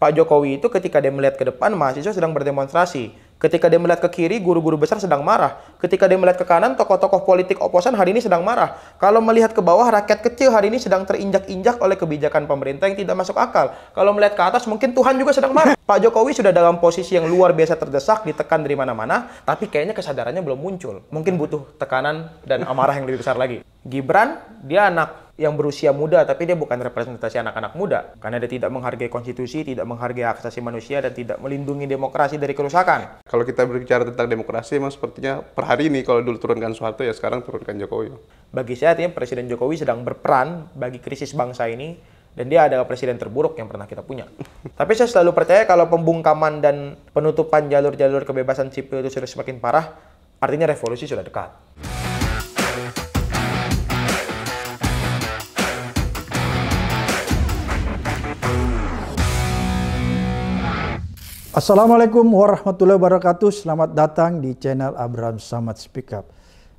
Pak Jokowi itu ketika dia melihat ke depan mahasiswa sedang berdemonstrasi. Ketika dia melihat ke kiri, guru-guru besar sedang marah. Ketika dia melihat ke kanan, tokoh-tokoh politik oposan hari ini sedang marah. Kalau melihat ke bawah, rakyat kecil hari ini sedang terinjak-injak oleh kebijakan pemerintah yang tidak masuk akal. Kalau melihat ke atas, mungkin Tuhan juga sedang marah. Pak Jokowi sudah dalam posisi yang luar biasa terdesak, ditekan dari mana-mana, tapi kayaknya kesadarannya belum muncul. Mungkin butuh tekanan dan amarah yang lebih besar lagi. Gibran, dia anak yang berusia muda tapi dia bukan representasi anak-anak muda karena dia tidak menghargai konstitusi, tidak menghargai hak asasi manusia dan tidak melindungi demokrasi dari kerusakan. Kalau kita berbicara tentang demokrasi memang sepertinya per hari ini kalau dulu turunkan Soeharto ya sekarang turunkan Jokowi. Bagi saya artinya Presiden Jokowi sedang berperan bagi krisis bangsa ini dan dia adalah presiden terburuk yang pernah kita punya. Tapi saya selalu percaya kalau pembungkaman dan penutupan jalur-jalur kebebasan sipil itu sudah semakin parah, artinya revolusi sudah dekat. Assalamualaikum warahmatullahi wabarakatuh. Selamat datang di channel Abraham Samad Speak Up.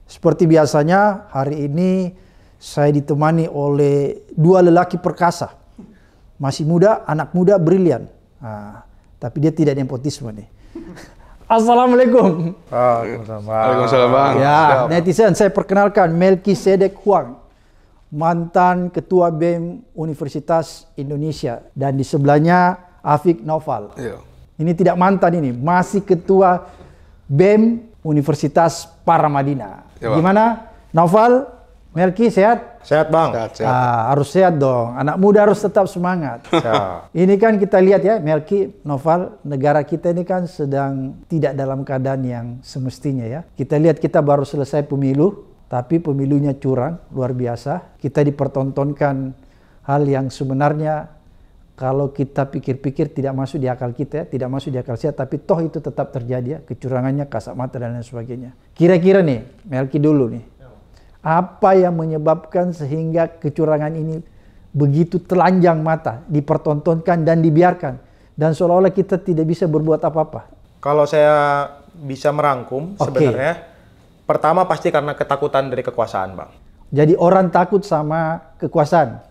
Seperti biasanya, hari ini saya ditemani oleh dua lelaki perkasa. Masih muda, anak muda, brilian. Nah, tapi dia tidak nepotisme nih. Assalamualaikum. Waalaikumsalam. Bang. Ya, netizen saya perkenalkan Melki Sedek Huang, mantan ketua BEM Universitas Indonesia dan di sebelahnya Afik Noval. Yeah. Ini tidak mantan ini, masih ketua BEM Universitas Paramadina. Ya, Gimana? Novel, Melki sehat? Sehat bang. Sehat, sehat. Ah, harus sehat dong. Anak muda harus tetap semangat. Ya. ini kan kita lihat ya, Melki, Novel, negara kita ini kan sedang tidak dalam keadaan yang semestinya ya. Kita lihat kita baru selesai pemilu, tapi pemilunya curang, luar biasa. Kita dipertontonkan hal yang sebenarnya kalau kita pikir-pikir tidak masuk di akal kita, ya, tidak masuk di akal saya, tapi toh itu tetap terjadi ya, kecurangannya, kasat mata dan lain sebagainya. Kira-kira nih, Melki dulu nih, apa yang menyebabkan sehingga kecurangan ini begitu telanjang mata, dipertontonkan dan dibiarkan, dan seolah-olah kita tidak bisa berbuat apa-apa? Kalau saya bisa merangkum okay. sebenarnya, pertama pasti karena ketakutan dari kekuasaan, Bang. Jadi orang takut sama kekuasaan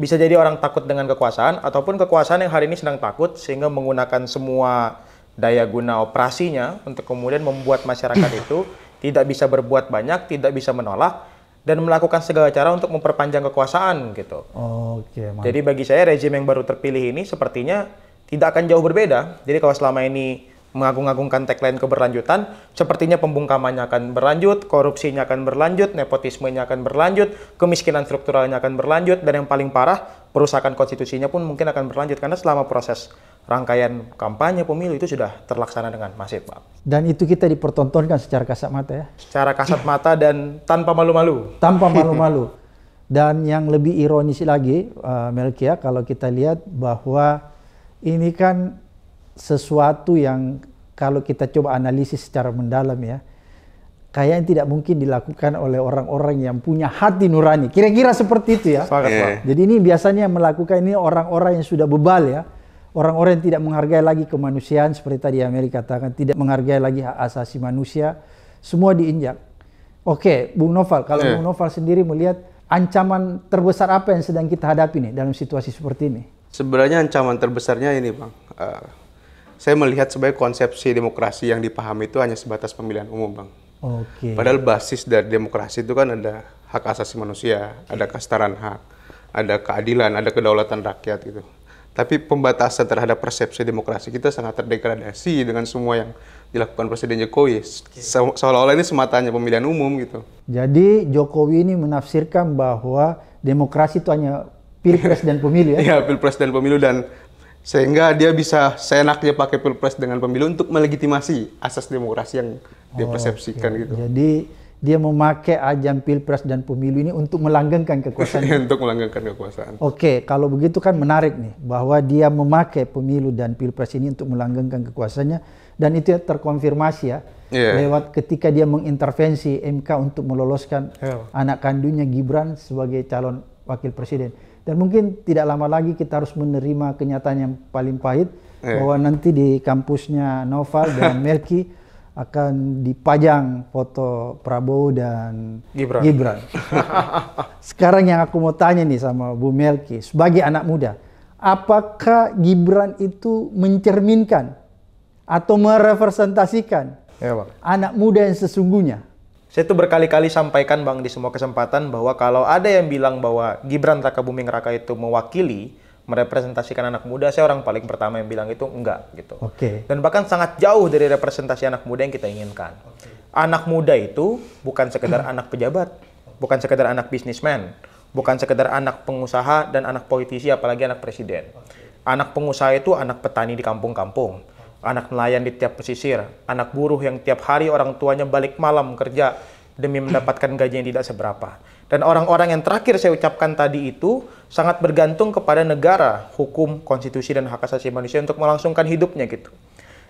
bisa jadi orang takut dengan kekuasaan ataupun kekuasaan yang hari ini sedang takut sehingga menggunakan semua daya guna operasinya untuk kemudian membuat masyarakat itu tidak bisa berbuat banyak, tidak bisa menolak dan melakukan segala cara untuk memperpanjang kekuasaan gitu. Oke. jadi bagi saya rezim yang baru terpilih ini sepertinya tidak akan jauh berbeda. Jadi kalau selama ini mengagung-agungkan tagline keberlanjutan, sepertinya pembungkamannya akan berlanjut, korupsinya akan berlanjut, nepotismenya akan berlanjut, kemiskinan strukturalnya akan berlanjut, dan yang paling parah, perusakan konstitusinya pun mungkin akan berlanjut, karena selama proses rangkaian kampanye pemilu itu sudah terlaksana dengan masif, Pak. Dan itu kita dipertontonkan secara kasat mata ya? Secara kasat mata dan tanpa malu-malu. Tanpa malu-malu. Dan yang lebih ironis lagi, uh, Melkia, kalau kita lihat bahwa ini kan sesuatu yang kalau kita coba analisis secara mendalam ya, kayaknya tidak mungkin dilakukan oleh orang-orang yang punya hati nurani. Kira-kira seperti itu ya. Sangat, yeah. Jadi ini biasanya yang melakukan ini orang-orang yang sudah bebal ya. Orang-orang yang tidak menghargai lagi kemanusiaan seperti tadi Amerika katakan, tidak menghargai lagi hak asasi manusia, semua diinjak. Oke, Bung Noval, kalau yeah. Bung Noval sendiri melihat ancaman terbesar apa yang sedang kita hadapi nih dalam situasi seperti ini? Sebenarnya ancaman terbesarnya ini, Bang. Uh, saya melihat sebagai konsepsi demokrasi yang dipahami itu hanya sebatas pemilihan umum, Bang. Oke. Okay. Padahal basis dari demokrasi itu kan ada hak asasi manusia, okay. ada iya. kesetaraan hak, ada keadilan, ada kedaulatan rakyat gitu. Tapi pembatasan terhadap persepsi demokrasi kita sangat terdegradasi dengan semua yang dilakukan Presiden Jokowi. Se Seolah-olah ini sematanya pemilihan umum gitu. Jadi Jokowi ini menafsirkan bahwa demokrasi itu hanya pilpres dan pemilu ya? Iya, pilpres dan pemilu dan sehingga dia bisa seenaknya pakai pilpres dengan pemilu untuk melegitimasi asas demokrasi yang dia oh, persepsikan okay. gitu. Jadi dia memakai ajang pilpres dan pemilu ini untuk melanggengkan kekuasaan. untuk melanggengkan kekuasaan. Oke, okay, kalau begitu kan menarik nih bahwa dia memakai pemilu dan pilpres ini untuk melanggengkan kekuasaannya dan itu terkonfirmasi ya yeah. lewat ketika dia mengintervensi MK untuk meloloskan yeah. anak kandungnya Gibran sebagai calon wakil presiden. Dan mungkin tidak lama lagi kita harus menerima kenyataan yang paling pahit yeah. bahwa nanti di kampusnya Noval dan Melki akan dipajang foto Prabowo dan Gibran. Gibran. Sekarang yang aku mau tanya nih sama Bu Melki sebagai anak muda, apakah Gibran itu mencerminkan atau merepresentasikan ya, anak muda yang sesungguhnya? Saya tuh berkali-kali sampaikan Bang di semua kesempatan bahwa kalau ada yang bilang bahwa Gibran Raka Buming Raka itu mewakili, merepresentasikan anak muda, saya orang paling pertama yang bilang itu enggak gitu. Oke. Okay. Dan bahkan sangat jauh dari representasi anak muda yang kita inginkan. Okay. Anak muda itu bukan sekedar anak pejabat, bukan sekedar anak bisnismen, bukan sekedar anak pengusaha dan anak politisi apalagi anak presiden. Okay. Anak pengusaha itu anak petani di kampung-kampung anak nelayan di tiap pesisir, anak buruh yang tiap hari orang tuanya balik malam kerja demi mendapatkan gaji yang tidak seberapa. Dan orang-orang yang terakhir saya ucapkan tadi itu sangat bergantung kepada negara, hukum, konstitusi, dan hak asasi manusia untuk melangsungkan hidupnya gitu.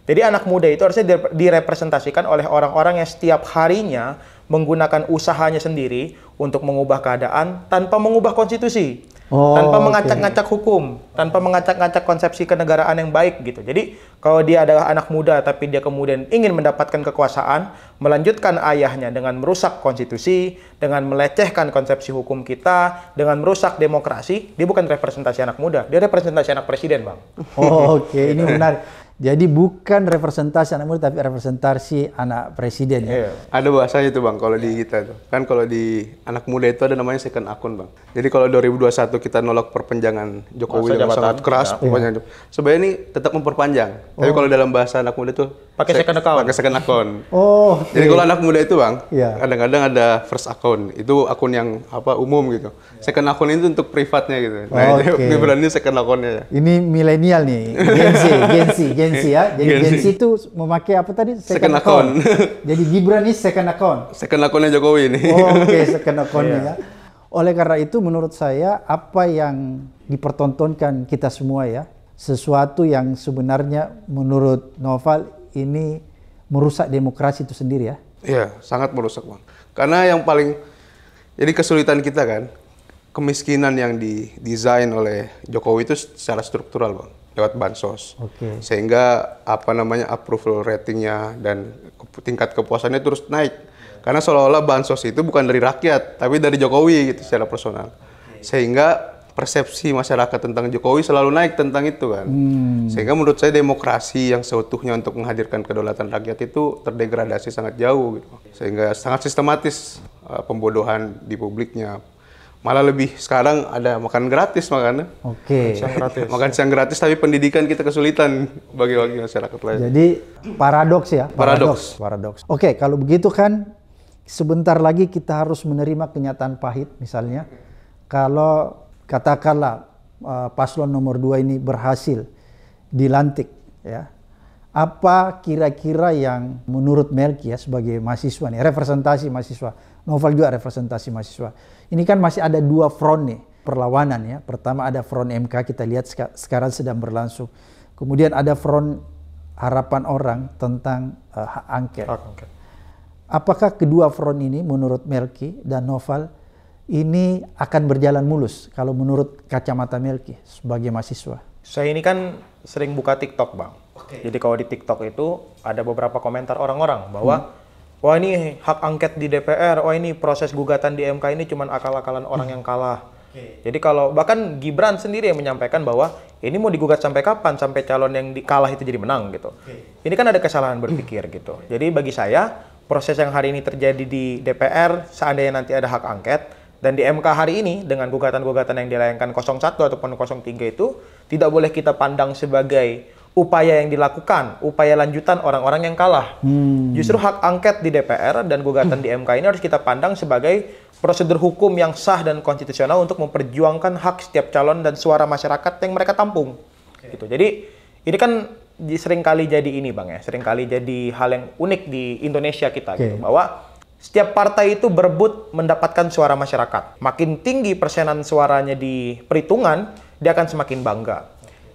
Jadi anak muda itu harusnya direpresentasikan oleh orang-orang yang setiap harinya menggunakan usahanya sendiri untuk mengubah keadaan tanpa mengubah konstitusi. Oh, tanpa mengacak-ngacak okay. hukum, tanpa mengacak-ngacak konsepsi kenegaraan yang baik gitu. Jadi kalau dia adalah anak muda tapi dia kemudian ingin mendapatkan kekuasaan, melanjutkan ayahnya dengan merusak konstitusi, dengan melecehkan konsepsi hukum kita, dengan merusak demokrasi, dia bukan representasi anak muda, dia representasi anak presiden, Bang. Oh, oke, okay. ini benar. Jadi bukan representasi anak muda tapi representasi anak presiden ya. Iya. Ada bahasanya tuh Bang kalau di kita itu. Kan kalau di anak muda itu ada namanya second akun Bang. Jadi kalau 2021 kita nolak perpanjangan Jokowi yang sangat keras ya. pokoknya. Sebenarnya ini tetap memperpanjang. Oh. Tapi kalau dalam bahasa anak muda itu pakai second account pakai second account oh okay. jadi kalau anak muda itu bang kadang iya. kadang-kadang ada first account itu akun yang apa umum gitu second account itu untuk privatnya gitu nah oh, okay. ini berani second accountnya ya. ini milenial nih Gen Z Gen Z Gen Z ya jadi Gen, Z itu memakai apa tadi second, second account, account. jadi Gibran ini second account second accountnya Jokowi ini oh, oke okay. second accountnya yeah. ya oleh karena itu menurut saya apa yang dipertontonkan kita semua ya, sesuatu yang sebenarnya menurut Novel ini merusak demokrasi itu sendiri ya? Iya, sangat merusak bang. Karena yang paling jadi kesulitan kita kan kemiskinan yang didesain oleh Jokowi itu secara struktural bang lewat bansos. Okay. Sehingga apa namanya approval ratingnya dan tingkat kepuasannya terus naik. Karena seolah-olah bansos itu bukan dari rakyat tapi dari Jokowi gitu secara personal. Sehingga persepsi masyarakat tentang Jokowi selalu naik tentang itu kan. Hmm. Sehingga menurut saya demokrasi yang seutuhnya untuk menghadirkan kedaulatan rakyat itu terdegradasi sangat jauh gitu. Sehingga sangat sistematis uh, pembodohan di publiknya. Malah lebih sekarang ada makan gratis makanya Oke. Okay. Makan siang gratis. tapi pendidikan kita kesulitan bagi bagi masyarakat lain. Jadi paradoks ya. Paradoks. Paradoks. Oke, okay, kalau begitu kan sebentar lagi kita harus menerima kenyataan pahit misalnya kalau katakanlah uh, paslon nomor dua ini berhasil dilantik ya apa kira-kira yang menurut Melki ya sebagai mahasiswa nih representasi mahasiswa Novel juga representasi mahasiswa ini kan masih ada dua front nih perlawanan ya pertama ada front MK kita lihat sekarang sedang berlangsung kemudian ada front harapan orang tentang uh, hak angket. Hak apakah kedua front ini menurut Melki dan Noval ini akan berjalan mulus kalau menurut kacamata Melki sebagai mahasiswa? Saya ini kan sering buka TikTok, Bang. Okay. Jadi kalau di TikTok itu ada beberapa komentar orang-orang bahwa hmm. wah ini hak angket di DPR, wah ini proses gugatan di MK ini cuma akal-akalan hmm. orang yang kalah. Jadi kalau bahkan Gibran sendiri yang menyampaikan bahwa ini mau digugat sampai kapan sampai calon yang kalah itu jadi menang gitu. Ini kan ada kesalahan berpikir gitu. Jadi bagi saya proses yang hari ini terjadi di DPR seandainya nanti ada hak angket dan di MK hari ini dengan gugatan-gugatan yang dilayangkan 01 ataupun 03 itu tidak boleh kita pandang sebagai upaya yang dilakukan, upaya lanjutan orang-orang yang kalah. Hmm. Justru hak angket di DPR dan gugatan hmm. di MK ini harus kita pandang sebagai prosedur hukum yang sah dan konstitusional untuk memperjuangkan hak setiap calon dan suara masyarakat yang mereka tampung. Okay. Gitu. Jadi ini kan seringkali jadi ini Bang ya, seringkali jadi hal yang unik di Indonesia kita okay. gitu bahwa setiap partai itu berebut mendapatkan suara masyarakat. Makin tinggi persenan suaranya di perhitungan, dia akan semakin bangga.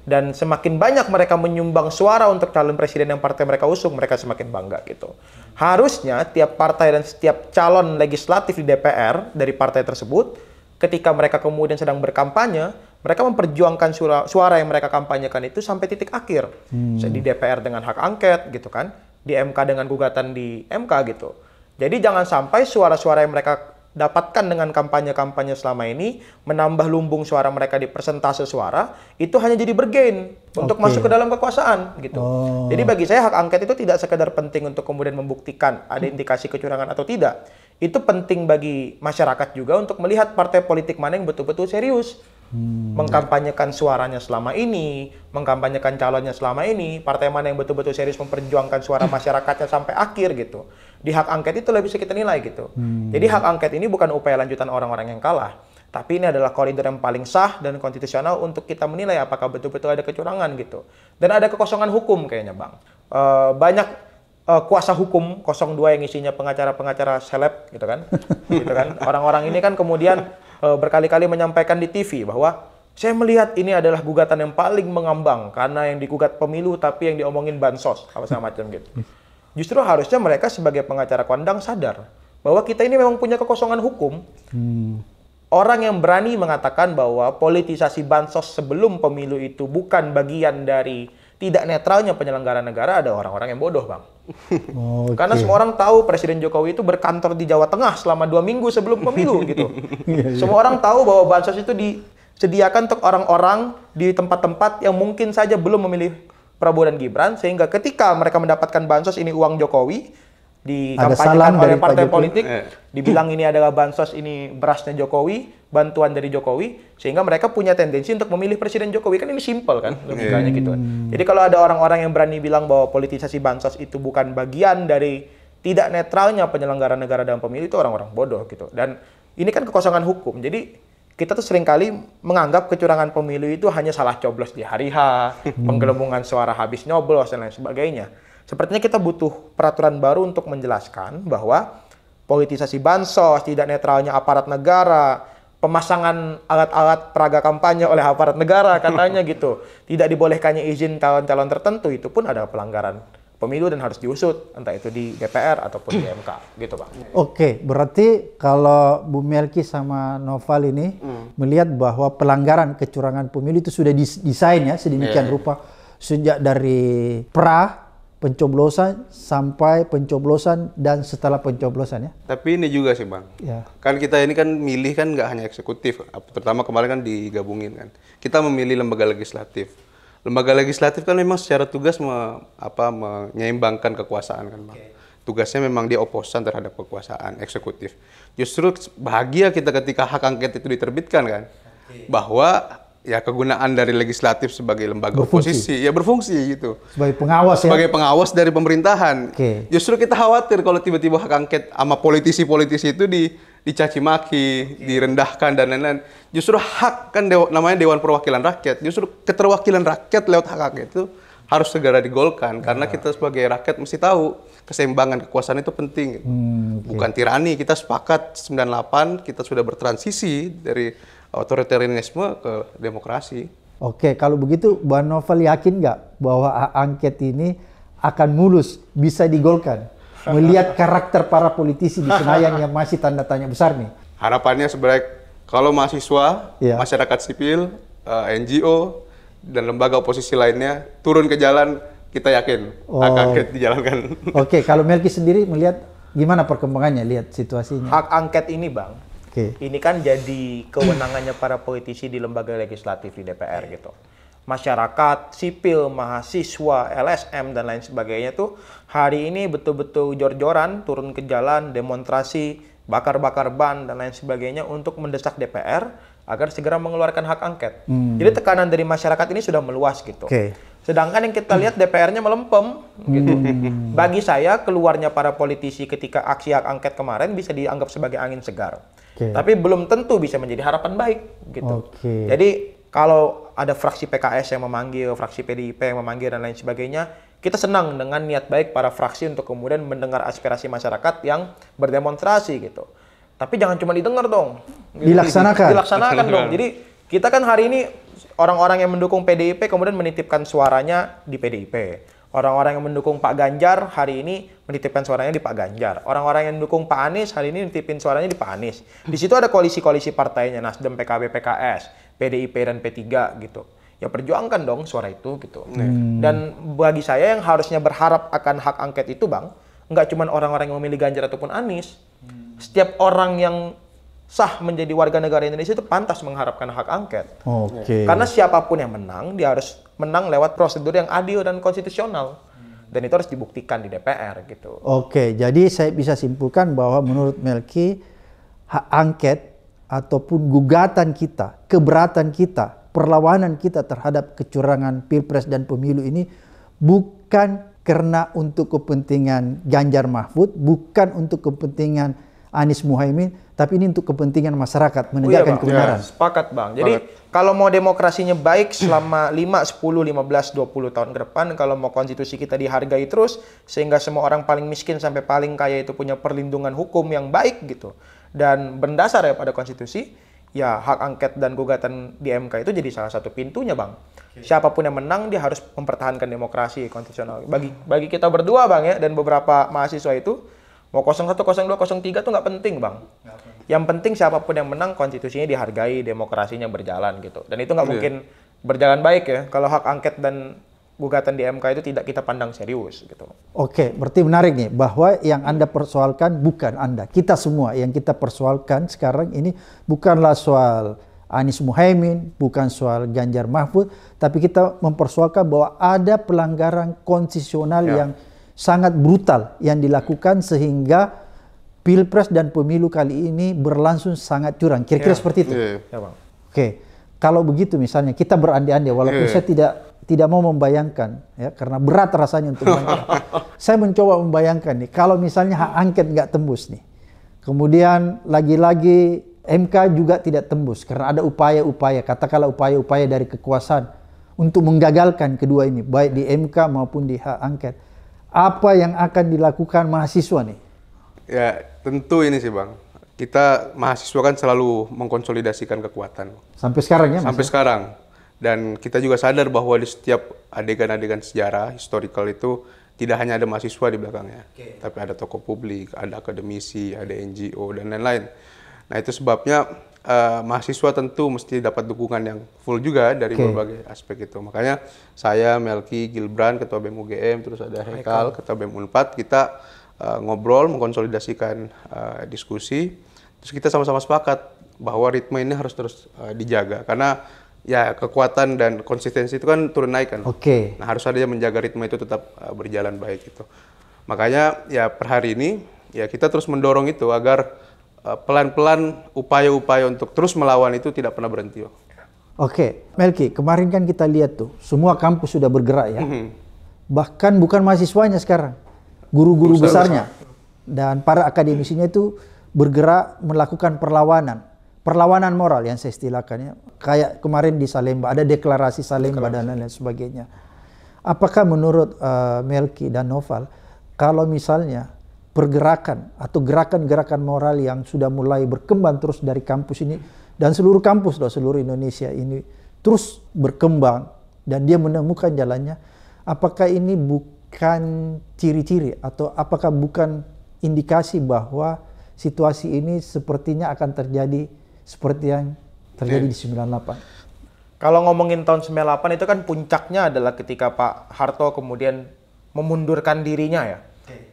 Dan semakin banyak mereka menyumbang suara untuk calon presiden yang partai mereka usung, mereka semakin bangga gitu. Harusnya tiap partai dan setiap calon legislatif di DPR dari partai tersebut, ketika mereka kemudian sedang berkampanye, mereka memperjuangkan suara, suara yang mereka kampanyekan itu sampai titik akhir. Hmm. Di DPR dengan hak angket gitu kan, di MK dengan gugatan di MK gitu jadi jangan sampai suara-suara yang mereka dapatkan dengan kampanye-kampanye selama ini menambah lumbung suara mereka di persentase suara itu hanya jadi bergain okay. untuk masuk ke dalam kekuasaan gitu. Oh. Jadi bagi saya hak angket itu tidak sekedar penting untuk kemudian membuktikan ada indikasi kecurangan atau tidak. Itu penting bagi masyarakat juga untuk melihat partai politik mana yang betul-betul serius Hmm. mengkampanyekan suaranya selama ini, mengkampanyekan calonnya selama ini, partai mana yang betul-betul serius memperjuangkan suara masyarakatnya sampai akhir gitu. Di hak angket itu lebih bisa kita nilai gitu. Hmm. Jadi hak angket ini bukan upaya lanjutan orang-orang yang kalah, tapi ini adalah koridor yang paling sah dan konstitusional untuk kita menilai apakah betul-betul ada kecurangan gitu. Dan ada kekosongan hukum kayaknya bang. E, banyak uh, kuasa hukum 02 yang isinya pengacara-pengacara seleb gitu kan. gitu kan. Orang-orang ini kan kemudian uh, berkali-kali menyampaikan di TV bahwa saya melihat ini adalah gugatan yang paling mengambang karena yang digugat pemilu tapi yang diomongin bansos apa segala macam gitu. Justru harusnya mereka sebagai pengacara kondang sadar bahwa kita ini memang punya kekosongan hukum. Hmm. Orang yang berani mengatakan bahwa politisasi bansos sebelum pemilu itu bukan bagian dari tidak netralnya penyelenggara negara ada orang-orang yang bodoh, Bang okay. Karena semua orang tahu Presiden Jokowi itu berkantor di Jawa Tengah selama dua minggu sebelum pemilu gitu. Iya, iya. Semua orang tahu bahwa bansos itu disediakan untuk orang-orang di tempat-tempat yang mungkin saja belum memilih Prabowo dan Gibran, sehingga ketika mereka mendapatkan bansos ini uang Jokowi, dikampanyekan oleh partai politik, Jokowi. Eh. dibilang ini adalah bansos, ini berasnya Jokowi, bantuan dari Jokowi, sehingga mereka punya tendensi untuk memilih Presiden Jokowi. Kan ini simpel kan, hmm. logikanya yeah. gitu kan. Jadi kalau ada orang-orang yang berani bilang bahwa politisasi bansos itu bukan bagian dari tidak netralnya penyelenggara negara dalam pemilu, itu orang-orang bodoh gitu. Dan ini kan kekosongan hukum, jadi kita tuh sering kali menganggap kecurangan pemilu itu hanya salah coblos di hari H, penggelembungan suara habis nyoblos, dan lain sebagainya Sepertinya kita butuh peraturan baru untuk menjelaskan bahwa politisasi bansos, tidak netralnya aparat negara, pemasangan alat-alat peraga kampanye oleh aparat negara katanya gitu. Tidak dibolehkannya izin calon-calon tertentu itu pun ada pelanggaran pemilu dan harus diusut entah itu di DPR ataupun di MK gitu pak. Oke, berarti kalau Bu Melki sama Noval ini hmm. melihat bahwa pelanggaran kecurangan pemilu itu sudah desain ya sedemikian yeah. rupa sejak dari pra pencoblosan sampai pencoblosan dan setelah pencoblosan ya. Tapi ini juga sih bang, ya. kan kita ini kan milih kan nggak hanya eksekutif, Pertama kemarin kan digabungin kan. Kita memilih lembaga legislatif. Lembaga legislatif kan memang secara tugas me, apa, menyeimbangkan kekuasaan kan bang. Okay. Tugasnya memang dia oposan terhadap kekuasaan eksekutif. Justru bahagia kita ketika hak angket itu diterbitkan kan, okay. bahwa ya kegunaan dari legislatif sebagai lembaga berfungsi. oposisi ya berfungsi gitu sebagai pengawas ya. sebagai ya? pengawas dari pemerintahan okay. justru kita khawatir kalau tiba-tiba hak angket sama politisi-politisi itu di dicaci maki okay. direndahkan dan lain-lain justru hak kan dewa, namanya dewan perwakilan rakyat justru keterwakilan rakyat lewat hak angket itu harus segera digolkan nah. karena ya. kita sebagai rakyat mesti tahu keseimbangan kekuasaan itu penting hmm, okay. bukan tirani kita sepakat 98 kita sudah bertransisi dari otoritarianisme ke demokrasi. Oke, kalau begitu Bu Novel yakin nggak bahwa angket ini akan mulus, bisa digolkan? Melihat karakter para politisi di Senayan yang masih tanda tanya besar nih. Harapannya sebenarnya kalau mahasiswa, ya. masyarakat sipil, eh, NGO, dan lembaga oposisi lainnya turun ke jalan, kita yakin oh. hak angket dijalankan. Oke, kalau Melki sendiri melihat gimana perkembangannya, lihat situasinya? Hak angket ini Bang, Okay. Ini kan jadi kewenangannya para politisi di lembaga legislatif di DPR gitu. Masyarakat, sipil, mahasiswa, LSM dan lain sebagainya tuh hari ini betul-betul jor-joran turun ke jalan demonstrasi, bakar-bakar ban dan lain sebagainya untuk mendesak DPR agar segera mengeluarkan hak angket. Hmm. Jadi tekanan dari masyarakat ini sudah meluas gitu. Okay. Sedangkan yang kita lihat DPR-nya melempem gitu. Hmm. Bagi saya keluarnya para politisi ketika aksi hak angket kemarin bisa dianggap sebagai angin segar. Okay. Tapi belum tentu bisa menjadi harapan baik gitu. Okay. Jadi kalau ada fraksi PKS yang memanggil, fraksi PDIP yang memanggil dan lain sebagainya, kita senang dengan niat baik para fraksi untuk kemudian mendengar aspirasi masyarakat yang berdemonstrasi gitu. Tapi jangan cuma didengar dong. Gitu. Dilaksanakan. Dilaksanakan dong. Jadi kita kan hari ini orang-orang yang mendukung PDIP kemudian menitipkan suaranya di PDIP. Orang-orang yang mendukung Pak Ganjar hari ini menitipkan suaranya di Pak Ganjar. Orang-orang yang mendukung Pak Anies hari ini menitipkan suaranya di Pak Anies. Di situ ada koalisi-koalisi partainya Nasdem, PKB, PKS, PDIP dan P3 gitu. Ya perjuangkan dong suara itu gitu. Iya. Hmm. Dan bagi saya yang harusnya berharap akan hak angket itu, Bang, nggak cuma orang-orang yang memilih Ganjar ataupun Anies. Hmm. Setiap orang yang sah menjadi warga negara Indonesia itu pantas mengharapkan hak angket. Oke. Okay. Karena siapapun yang menang dia harus menang lewat prosedur yang adil dan konstitusional dan itu harus dibuktikan di DPR gitu. Oke, jadi saya bisa simpulkan bahwa menurut Melki hak angket ataupun gugatan kita, keberatan kita, perlawanan kita terhadap kecurangan Pilpres dan pemilu ini bukan karena untuk kepentingan Ganjar Mahfud, bukan untuk kepentingan Anies Muhaimin, tapi ini untuk kepentingan masyarakat menegakkan oh iya, kebenaran. Ya, sepakat Bang. Jadi kalau mau demokrasinya baik selama 5, 10, 15, 20 tahun ke depan, kalau mau konstitusi kita dihargai terus sehingga semua orang paling miskin sampai paling kaya itu punya perlindungan hukum yang baik gitu. Dan berdasar ya pada konstitusi, ya hak angket dan gugatan di MK itu jadi salah satu pintunya bang. Siapapun yang menang dia harus mempertahankan demokrasi konstitusional. Bagi bagi kita berdua bang ya dan beberapa mahasiswa itu Mau 01, 02, 03 tuh nggak penting bang. Yang penting siapapun yang menang konstitusinya dihargai, demokrasinya berjalan gitu. Dan itu nggak iya. mungkin berjalan baik ya kalau hak angket dan gugatan di MK itu tidak kita pandang serius gitu. Oke, berarti menarik nih bahwa yang Anda persoalkan bukan Anda, kita semua yang kita persoalkan sekarang ini bukanlah soal Anies Muhaimin, bukan soal Ganjar Mahfud, tapi kita mempersoalkan bahwa ada pelanggaran konstitusional ya. yang sangat brutal yang dilakukan sehingga pilpres dan pemilu kali ini berlangsung sangat curang. Kira-kira yeah. seperti itu. Yeah. Iya. Ya, Oke, okay. kalau begitu misalnya kita berandai-andai, walaupun yeah. saya tidak tidak mau membayangkan, ya karena berat rasanya untuk membayangkan. saya mencoba membayangkan nih, kalau misalnya hak angket nggak tembus nih, kemudian lagi-lagi MK juga tidak tembus karena ada upaya-upaya, katakanlah upaya-upaya dari kekuasaan untuk menggagalkan kedua ini, baik di MK maupun di hak angket apa yang akan dilakukan mahasiswa nih? Ya, tentu ini sih Bang. Kita mahasiswa kan selalu mengkonsolidasikan kekuatan. Sampai sekarang ya? Sampai ya? sekarang. Dan kita juga sadar bahwa di setiap adegan-adegan sejarah, historical itu tidak hanya ada mahasiswa di belakangnya. Okay. Tapi ada tokoh publik, ada akademisi, ada NGO, dan lain-lain. Nah itu sebabnya Eh, mahasiswa tentu mesti dapat dukungan yang full juga dari okay. berbagai aspek itu. Makanya saya, Melki, Gilbran, Ketua BEM UGM, terus ada Hekal, Ketua BEM Unpad, kita uh, ngobrol, mengkonsolidasikan uh, diskusi. Terus kita sama-sama sepakat bahwa ritme ini harus terus uh, dijaga karena ya kekuatan dan konsistensi itu kan turun naik kan. Oke. Okay. Nah harus ada yang menjaga ritme itu tetap uh, berjalan baik itu. Makanya ya per hari ini ya kita terus mendorong itu agar Eh, pelan-pelan upaya-upaya untuk terus melawan itu tidak pernah berhenti. Oke, Oke, Melki, kemarin kan kita lihat tuh semua kampus sudah bergerak ya. Mm -hmm. Bahkan bukan mahasiswanya sekarang, guru-guru besarnya besar. dan para akademisinya itu bergerak melakukan perlawanan. Perlawanan moral yang saya istilahkan ya. Kayak kemarin di Salemba ada deklarasi Salemba deklarasi. dan lain sebagainya. Apakah menurut uh, Melki dan Noval kalau misalnya pergerakan atau gerakan-gerakan moral yang sudah mulai berkembang terus dari kampus ini dan seluruh kampus loh seluruh Indonesia ini terus berkembang dan dia menemukan jalannya apakah ini bukan ciri-ciri atau apakah bukan indikasi bahwa situasi ini sepertinya akan terjadi seperti yang terjadi di 98 kalau ngomongin tahun 98 itu kan puncaknya adalah ketika Pak Harto kemudian memundurkan dirinya ya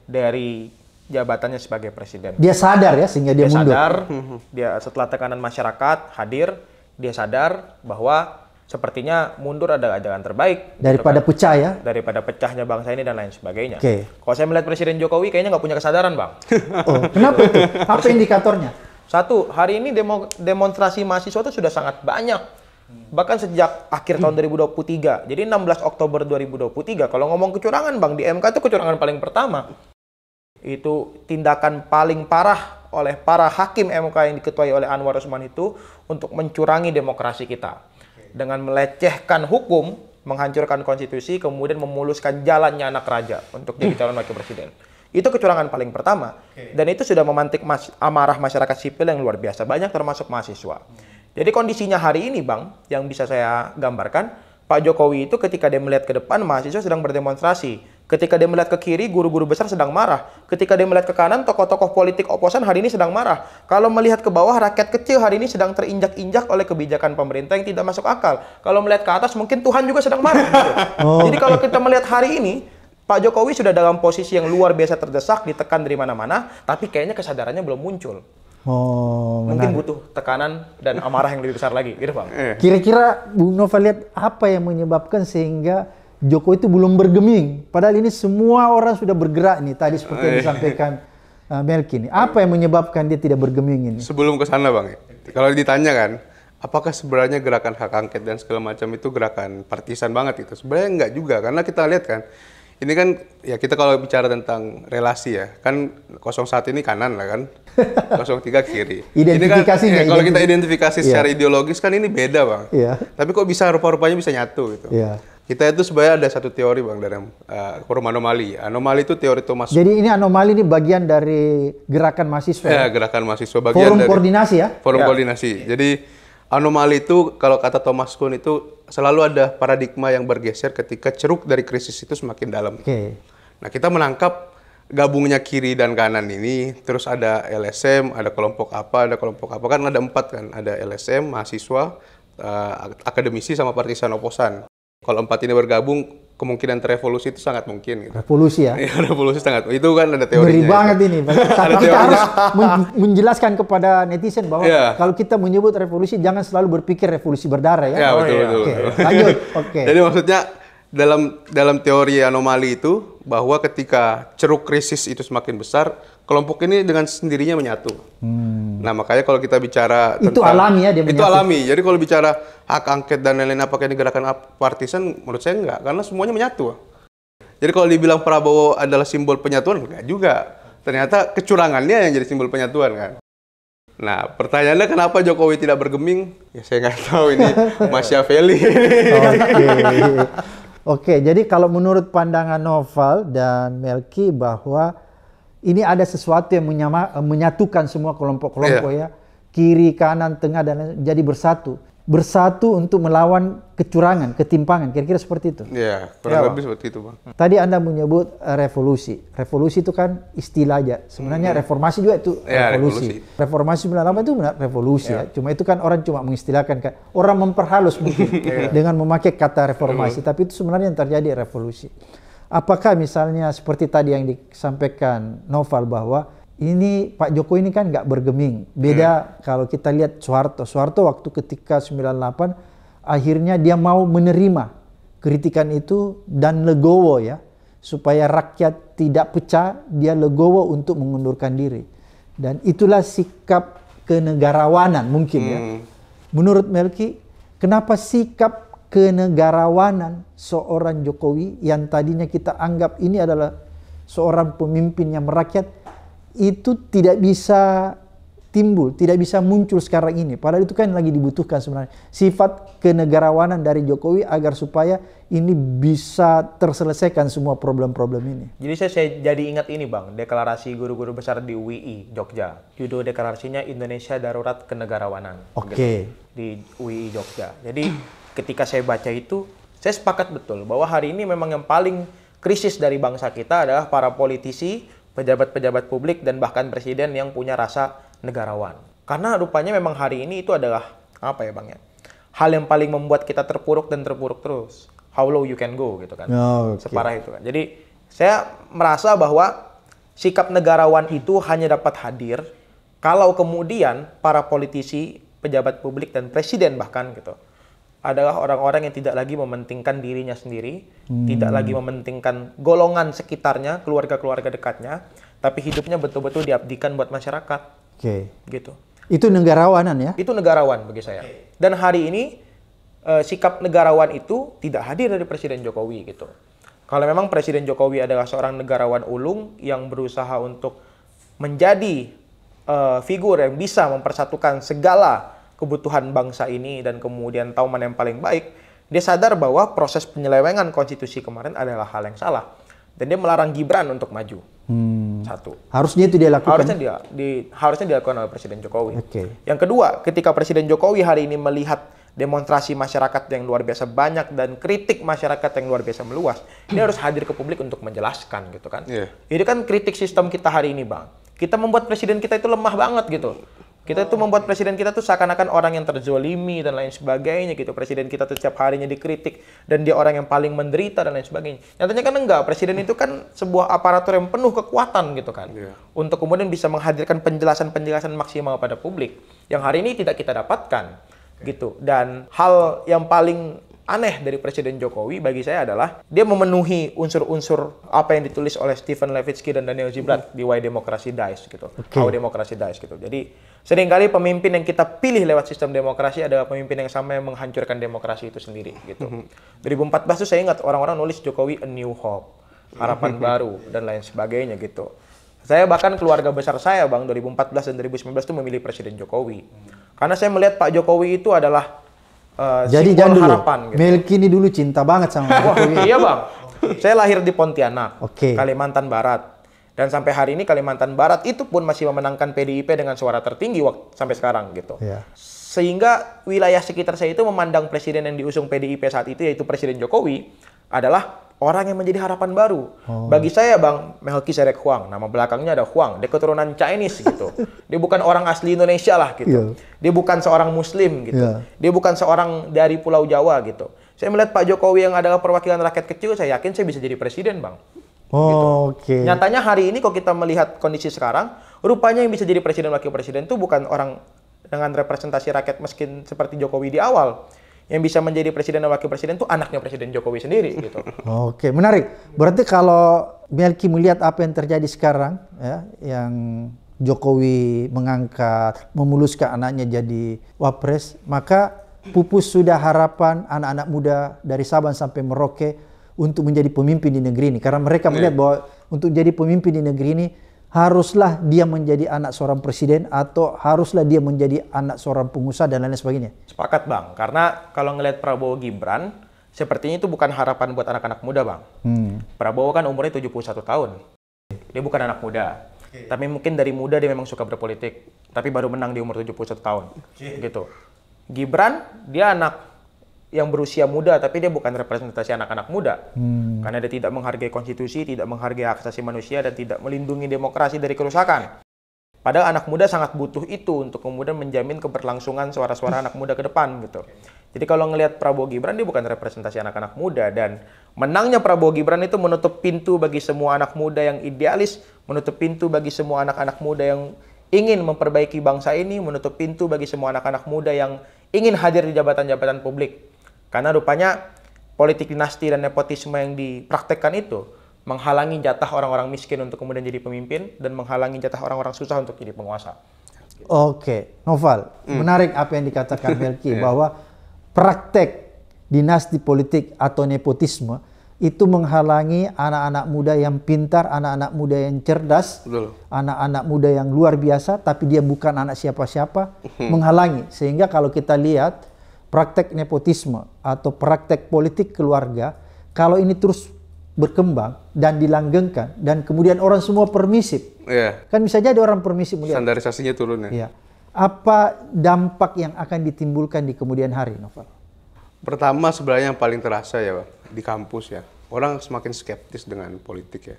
dari jabatannya sebagai presiden. Dia sadar ya sehingga dia, dia mundur. sadar, mhm. dia setelah tekanan masyarakat hadir, dia sadar bahwa sepertinya mundur adalah jalan terbaik daripada gitu kan? pecah ya daripada pecahnya bangsa ini dan lain sebagainya. Oke. Okay. Kalau saya melihat Presiden Jokowi kayaknya nggak punya kesadaran bang. Oh, kenapa itu? Apa indikatornya? Satu, hari ini demo, demonstrasi mahasiswa itu sudah sangat banyak. Bahkan sejak akhir tahun 2023. Jadi 16 Oktober 2023, kalau ngomong kecurangan Bang, di MK itu kecurangan paling pertama itu tindakan paling parah oleh para hakim MK yang diketuai oleh Anwar Usman itu untuk mencurangi demokrasi kita. Dengan melecehkan hukum, menghancurkan konstitusi, kemudian memuluskan jalannya anak raja untuk jadi calon wakil presiden. Itu kecurangan paling pertama. Dan itu sudah memantik mas amarah masyarakat sipil yang luar biasa banyak termasuk mahasiswa. Jadi kondisinya hari ini Bang, yang bisa saya gambarkan, Pak Jokowi itu ketika dia melihat ke depan mahasiswa sedang berdemonstrasi Ketika dia melihat ke kiri, guru-guru besar sedang marah. Ketika dia melihat ke kanan, tokoh-tokoh politik oposan hari ini sedang marah. Kalau melihat ke bawah, rakyat kecil hari ini sedang terinjak-injak oleh kebijakan pemerintah yang tidak masuk akal. Kalau melihat ke atas, mungkin Tuhan juga sedang marah. Gitu. Jadi kalau kita melihat hari ini, Pak Jokowi sudah dalam posisi yang luar biasa terdesak, ditekan dari mana-mana, tapi kayaknya kesadarannya belum muncul. Oh, mungkin butuh tekanan dan amarah yang lebih besar lagi, gitu Bang. Kira-kira Bung Nova lihat apa yang menyebabkan sehingga Joko itu belum bergeming. Padahal ini semua orang sudah bergerak nih tadi seperti yang iya. disampaikan uh, eh, Melki ini. Apa yang menyebabkan dia tidak bergeming ini? Sebelum ke sana Bang, ya. kalau ditanya kan, apakah sebenarnya gerakan hak angket dan segala macam itu gerakan partisan banget itu? Sebenarnya enggak juga karena kita lihat kan ini kan ya kita kalau bicara tentang relasi ya kan 01 ini kanan lah kan 03 kiri Identifikasi ini kan, ya, kalau kita identifikasi secara iya. ideologis kan ini beda bang yeah. tapi kok bisa rupa-rupanya bisa nyatu gitu yeah. Kita itu sebenarnya ada satu teori bang dalam eh, uh, anomali. Anomali itu teori Thomas. Jadi ini anomali ini bagian dari gerakan mahasiswa. Ya, ya, gerakan mahasiswa bagian forum dari koordinasi ya. Forum ya. koordinasi. Jadi anomali itu kalau kata Thomas Kuhn itu selalu ada paradigma yang bergeser ketika ceruk dari krisis itu semakin dalam. Oke. Okay. Nah kita menangkap gabungnya kiri dan kanan ini, terus ada LSM, ada kelompok apa, ada kelompok apa kan ada empat kan, ada LSM, mahasiswa, uh, akademisi sama partisan oposan. Kalau empat ini bergabung, kemungkinan revolusi itu sangat mungkin. Gitu. Revolusi ya? ya revolusi sangat. Itu kan ada teorinya. Beri banget ya. ini. ada kita harus menjelaskan kepada netizen bahwa yeah. kalau kita menyebut revolusi, jangan selalu berpikir revolusi berdarah ya. Ya, oh, betul, iya. betul. Okay. Betul. Lanjut. Oke. Okay. Jadi maksudnya dalam dalam teori anomali itu bahwa ketika ceruk krisis itu semakin besar, kelompok ini dengan sendirinya menyatu. Hmm. Nah makanya kalau kita bicara tentang, itu alami ya dia itu alami. Jadi kalau bicara hak angket dan lain-lain apakah ini gerakan partisan, menurut saya enggak, karena semuanya menyatu. Jadi kalau dibilang Prabowo adalah simbol penyatuan, enggak juga. Ternyata kecurangannya yang jadi simbol penyatuan kan. Nah, pertanyaannya kenapa Jokowi tidak bergeming? Ya saya nggak tahu ini Machiavelli. Oke. Okay. Oke, jadi kalau menurut pandangan Novel dan Melki bahwa ini ada sesuatu yang menyama, menyatukan semua kelompok-kelompok yeah. ya, kiri, kanan, tengah dan jadi bersatu bersatu untuk melawan kecurangan, ketimpangan, kira-kira seperti itu. Iya, kurang ya, lebih seperti itu, Bang. Tadi Anda menyebut eh, revolusi. Revolusi itu kan istilah aja. Sebenarnya hmm. reformasi juga itu ya, revolusi. revolusi. Reformasi 98 itu benar revolusi yeah. ya. Cuma itu kan orang cuma mengistilahkan kan orang memperhalus mungkin ya. dengan memakai kata reformasi, mm. tapi itu sebenarnya yang terjadi revolusi. Apakah misalnya seperti tadi yang disampaikan Novel bahwa ini Pak Jokowi ini kan nggak bergeming. Beda hmm. kalau kita lihat Soeharto. Soeharto waktu ketika 98 akhirnya dia mau menerima kritikan itu dan legowo ya supaya rakyat tidak pecah dia legowo untuk mengundurkan diri dan itulah sikap kenegarawanan mungkin ya. hmm. ya menurut Melki kenapa sikap kenegarawanan seorang Jokowi yang tadinya kita anggap ini adalah seorang pemimpin yang merakyat itu tidak bisa timbul, tidak bisa muncul sekarang ini. Padahal itu kan lagi dibutuhkan sebenarnya. Sifat kenegarawanan dari Jokowi agar supaya ini bisa terselesaikan semua problem-problem ini. Jadi saya, saya jadi ingat ini Bang, deklarasi guru-guru besar di UI Jogja. Judul deklarasinya Indonesia Darurat Kenegarawanan. Oke. Okay. Gitu. di UI Jogja. Jadi ketika saya baca itu, saya sepakat betul bahwa hari ini memang yang paling krisis dari bangsa kita adalah para politisi pejabat-pejabat publik dan bahkan presiden yang punya rasa negarawan. Karena rupanya memang hari ini itu adalah apa ya Bang ya? Hal yang paling membuat kita terpuruk dan terpuruk terus. How low you can go gitu kan. Oh, okay. Separah itu kan. Jadi saya merasa bahwa sikap negarawan itu hanya dapat hadir kalau kemudian para politisi, pejabat publik dan presiden bahkan gitu adalah orang-orang yang tidak lagi mementingkan dirinya sendiri, hmm. tidak lagi mementingkan golongan sekitarnya, keluarga-keluarga dekatnya, tapi hidupnya betul-betul diabdikan buat masyarakat. Oke. Okay. Gitu. Itu negarawanan ya? Itu negarawan bagi saya. Dan hari ini eh, sikap negarawan itu tidak hadir dari Presiden Jokowi gitu. Kalau memang Presiden Jokowi adalah seorang negarawan ulung yang berusaha untuk menjadi eh, figur yang bisa mempersatukan segala kebutuhan bangsa ini dan kemudian tahu mana yang paling baik, dia sadar bahwa proses penyelewengan konstitusi kemarin adalah hal yang salah. Dan dia melarang Gibran untuk maju. Hmm. Satu. Harusnya itu dia lakukan. Harusnya dia di, harusnya dilakukan oleh Presiden Jokowi. Okay. Yang kedua, ketika Presiden Jokowi hari ini melihat demonstrasi masyarakat yang luar biasa banyak dan kritik masyarakat yang luar biasa meluas. Dia harus hadir ke publik untuk menjelaskan gitu kan. Yeah. Ini kan kritik sistem kita hari ini bang. Kita membuat presiden kita itu lemah banget gitu. Kita tuh membuat presiden kita tuh seakan-akan orang yang terzolimi dan lain sebagainya gitu. Presiden kita tuh setiap harinya dikritik dan dia orang yang paling menderita dan lain sebagainya. Nyatanya kan enggak. Presiden itu kan sebuah aparatur yang penuh kekuatan gitu kan. Yeah. Untuk kemudian bisa menghadirkan penjelasan-penjelasan maksimal pada publik yang hari ini tidak kita dapatkan gitu. Dan hal yang paling aneh dari Presiden Jokowi bagi saya adalah dia memenuhi unsur-unsur apa yang ditulis oleh Stephen Levitsky dan Daniel Gibran hmm. di Why Democracy Dies gitu. Okay. How Democracy Dies gitu. Jadi seringkali pemimpin yang kita pilih lewat sistem demokrasi adalah pemimpin yang sama yang menghancurkan demokrasi itu sendiri gitu. 2014 hmm. tuh saya ingat orang-orang nulis Jokowi a new hope, harapan hmm. baru dan lain sebagainya gitu. Saya bahkan keluarga besar saya Bang 2014 dan 2019 itu memilih Presiden Jokowi. Karena saya melihat Pak Jokowi itu adalah Eh, Jadi jangan dulu. Gitu. Melki ini dulu cinta banget sama Wah, iya bang. Saya lahir di Pontianak, okay. Kalimantan Barat. Dan sampai hari ini Kalimantan Barat itu pun masih memenangkan PDIP dengan suara tertinggi waktu, sampai sekarang gitu. Yeah. Sehingga wilayah sekitar saya itu memandang presiden yang diusung PDIP saat itu yaitu Presiden Jokowi adalah orang yang menjadi harapan baru. Oh. Bagi saya Bang Melkisedek Huang, nama belakangnya ada Huang, dia keturunan Chinese gitu. dia bukan orang asli Indonesia lah gitu. Yeah. Dia bukan seorang muslim gitu. Yeah. Dia bukan seorang dari pulau Jawa gitu. Saya melihat Pak Jokowi yang adalah perwakilan rakyat kecil, saya yakin saya bisa jadi presiden, Bang. Oh, gitu. oke. Okay. Nyatanya hari ini kalau kita melihat kondisi sekarang, rupanya yang bisa jadi presiden wakil presiden itu bukan orang dengan representasi rakyat meskipun seperti Jokowi di awal, yang bisa menjadi presiden dan wakil presiden itu anaknya presiden Jokowi sendiri gitu. Oke, menarik. Berarti kalau Melki melihat apa yang terjadi sekarang ya yang Jokowi mengangkat, memuluskan anaknya jadi wapres, maka pupus sudah harapan anak-anak muda dari Sabang sampai Merauke untuk menjadi pemimpin di negeri ini. Karena mereka iya. melihat bahwa untuk jadi pemimpin di negeri ini haruslah dia menjadi anak seorang presiden atau haruslah dia menjadi anak seorang pengusaha dan lain sebagainya. Sepakat bang, karena kalau ngelihat Prabowo Gibran, sepertinya itu bukan harapan buat anak-anak muda bang. Hmm. Prabowo kan umurnya 71 tahun, dia bukan anak muda. Okay. Tapi mungkin dari muda dia memang suka berpolitik, tapi baru menang di umur 71 tahun, okay. gitu. Gibran, dia anak yang berusia muda tapi dia bukan representasi anak-anak muda hmm. karena dia tidak menghargai konstitusi, tidak menghargai hak asasi manusia dan tidak melindungi demokrasi dari kerusakan. Padahal anak muda sangat butuh itu untuk kemudian menjamin keberlangsungan suara-suara anak muda ke depan gitu. Jadi kalau ngelihat Prabowo Gibran dia bukan representasi anak-anak muda dan menangnya Prabowo Gibran itu menutup pintu bagi semua anak muda yang idealis, menutup pintu bagi semua anak-anak muda yang ingin memperbaiki bangsa ini, menutup pintu bagi semua anak-anak muda yang ingin hadir di jabatan-jabatan publik karena rupanya politik dinasti dan nepotisme yang dipraktekkan itu menghalangi jatah orang-orang miskin untuk kemudian jadi pemimpin dan menghalangi jatah orang-orang susah untuk jadi penguasa. Oke, okay. Noval, mm. menarik apa yang dikatakan Melki iya. bahwa praktek dinasti politik atau nepotisme itu menghalangi anak-anak muda yang pintar, anak-anak muda yang cerdas, anak-anak muda yang luar biasa, tapi dia bukan anak siapa-siapa, hmm. menghalangi. Sehingga kalau kita lihat praktek nepotisme atau praktek politik keluarga, kalau ini terus berkembang dan dilanggengkan dan kemudian orang semua permisif, yeah. kan bisa jadi orang permisif melihat. Standarisasinya turun ya. Yeah. Apa dampak yang akan ditimbulkan di kemudian hari, Novel? Pertama sebenarnya yang paling terasa ya, di kampus ya. Orang semakin skeptis dengan politik ya.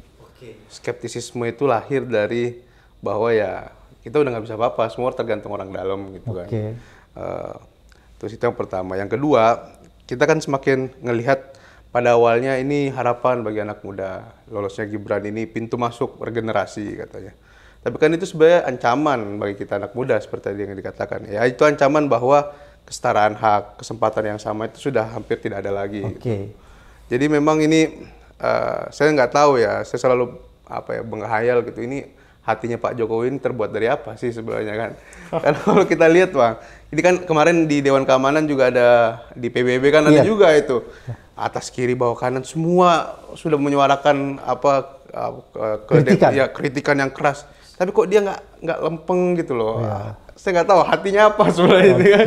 Skeptisisme itu lahir dari bahwa ya kita udah nggak bisa apa-apa, semua tergantung orang dalam gitu okay. kan. Uh, Terus itu yang pertama. Yang kedua, kita kan semakin ngelihat pada awalnya ini harapan bagi anak muda. Lolosnya Gibran ini pintu masuk regenerasi katanya. Tapi kan itu sebenarnya ancaman bagi kita anak muda seperti tadi yang dikatakan. Ya itu ancaman bahwa kesetaraan hak, kesempatan yang sama itu sudah hampir tidak ada lagi. Oke. Okay. Jadi memang ini uh, saya nggak tahu ya. Saya selalu apa ya menghayal gitu ini hatinya Pak Jokowi ini terbuat dari apa sih sebenarnya kan? Karena kalau kita lihat bang, ini kan kemarin di Dewan Keamanan juga ada di PBB kan ada yeah. juga itu atas kiri bawah kanan semua sudah menyuarakan apa uh, ke kritikan. ya kritikan yang keras. Tapi kok dia nggak nggak lempeng gitu loh. Yeah. Saya nggak tahu hatinya apa sebenarnya okay. ini kan.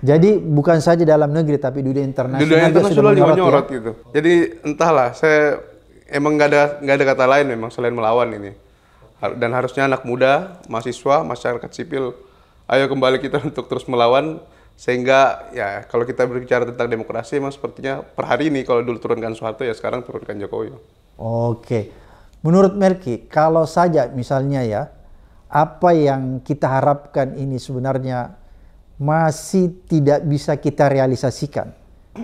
Jadi bukan saja dalam negeri tapi dunia internasional. Dunia internasional juga menyorot ya? gitu. Jadi entahlah, saya emang nggak ada nggak ada kata lain memang selain melawan ini dan harusnya anak muda, mahasiswa, masyarakat sipil, ayo kembali kita untuk terus melawan sehingga ya kalau kita berbicara tentang demokrasi memang sepertinya per hari ini kalau dulu turunkan Soeharto ya sekarang turunkan Jokowi. Oke, menurut Merki kalau saja misalnya ya apa yang kita harapkan ini sebenarnya masih tidak bisa kita realisasikan.